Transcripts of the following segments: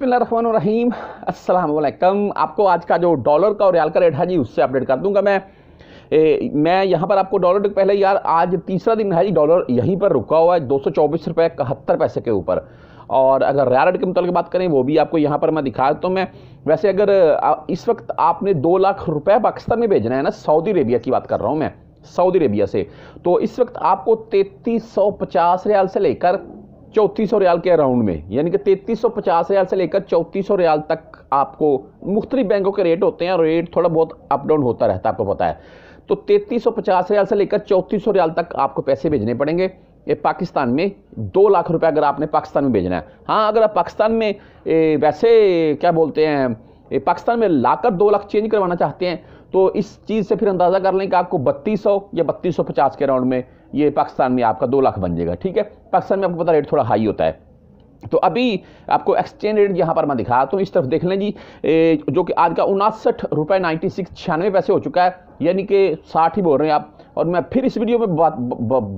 बसमीम अल्लाम आपको आज का जो डॉलर का और रियाल का रेट है जी उससे अपडेट कर दूंगा मैं ए, मैं यहाँ पर आपको डॉलर पहले यार आज तीसरा दिन है जी डॉलर यहीं पर रुका हुआ है दो सौ चौबीस रुपये इकहत्तर पैसे के ऊपर और अगर रियाल रेट के मुताबिक बात करें वो भी आपको यहाँ पर मैं दिखा देता हूँ मैं वैसे अगर इस वक्त आपने दो लाख रुपये पाकिस्तान में भेजना है ना सऊदी अरेबिया की बात कर रहा हूँ मैं सऊदी अरेबिया से तो इस वक्त आपको तैतीस सौ पचास रियाल से लेकर चौंतीस सौ रियाल के अराउंड में यानी कि तैंतीस सौ पचास रियाल से लेकर चौंतीस सौ रियाल तक आपको मुख्तलिफ बैंकों के रेट होते हैं और रेट थोड़ा बहुत अप डाउन होता रहता है आपको पता है तो तैंतीस सौ पचास रियाल से लेकर चौंतीस सौ रियाल तक आपको पैसे भेजने पड़ेंगे ये पाकिस्तान में दो लाख रुपये अगर आपने पाकिस्तान में भेजना है हाँ अगर आप पाकिस्तान में वैसे क्या बोलते हैं पाकिस्तान में लाकर दो लाख चेंज करवाना चाहते हैं तो इस चीज़ से फिर अंदाज़ा कर लें कि आपको बत्तीस सौ या बत्तीस सौ पचास के राउंड में ये पाकिस्तान में आपका दो लाख बन जाएगा ठीक है पाकिस्तान में आपको पता रेट थोड़ा हाई होता है तो अभी आपको एक्सचेंज रेट यहाँ पर मैं दिखा तो इस तरफ देख लें जी ए, जो कि आज का उनासठ रुपये नाइन्टी सिक्स छियानवे पैसे हो चुका है यानी कि साठ ही बोल रहे हैं आप और मैं फिर इस वीडियो में बात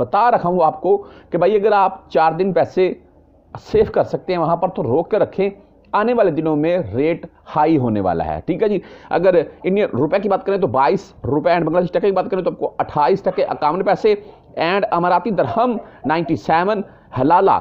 बता रखा हूँ आपको कि भाई अगर आप चार दिन पैसे सेव कर सकते हैं वहाँ पर तो रोक कर रखें आने वाले दिनों में रेट हाई होने वाला है ठीक है जी अगर इंडियन रुपए की बात करें तो बाईस रुपए एंड बांग्लादेश टके की बात करें तो आपको अट्ठाईस टके इक्यावन पैसे and Emirati dirham ninety seven halala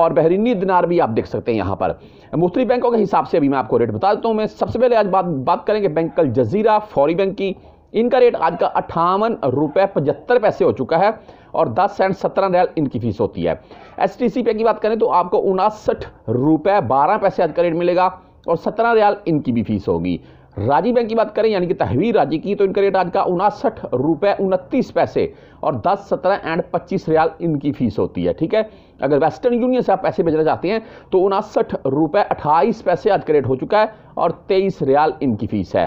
और बहरीनी दिनार भी आप देख सकते हैं यहाँ पर मुख्तलि बैंकों के हिसाब से अभी मैं आपको रेट बता देता हूँ मैं सबसे पहले आज बात बात करेंगे बैंक जजीरा फौरी बैंक की इनका रेट आज का अट्ठावन रुपये पचहत्तर पैसे हो चुका है और दस सेंट सत्रह रियाल इनकी फ़ीस होती है एस टी सी पे की बात करें तो आपको उनासठ रुपये बारह पैसे आज का रेट मिलेगा और सत्रह रियाल इनकी भी फीस होगी राजी बैंक की बात करें यानी कि तहवीर राजी की तो इनका रेट आज का उनासठ रुपये उनतीस पैसे और दस सत्रह एंड पच्चीस रियाल इनकी फ़ीस होती है ठीक है अगर वेस्टर्न यूनियन से आप पैसे भेजना चाहते हैं तो उनासठ रुपये अट्ठाईस पैसे आज का रेट हो चुका है और तेईस रियाल इनकी फ़ीस है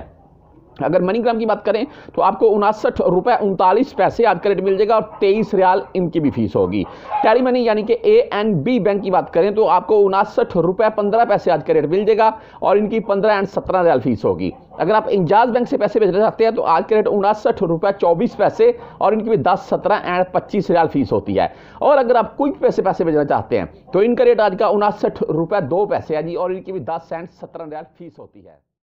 अगर मनीग्राम की बात करें तो आपको उनासठ रुपये उनतालीस पैसे आज का रेट मिल जाएगा और तेईस रियाल इनकी भी फीस होगी टैली मनी यानी कि ए एंड बी बैंक की बात करें तो आपको उनासठ रुपये पंद्रह पैसे आज का रेट मिल जाएगा और इनकी पंद्रह एंड सत्रह रियाल फीस होगी अगर आप इंजाज बैंक से पैसे भेजना चाहते हैं तो आज के रेट उनासठ रुपये चौबीस पैसे और इनकी भी दस सत्रह एंड पच्चीस रियाल फीस होती है और अगर आप क्विक पैसे पैसे भेजना चाहते हैं तो इनका रेट आज का उनासठ रुपये दो पैसे है जी और इनकी भी दस एंड सत्रह रियाल फीस होती है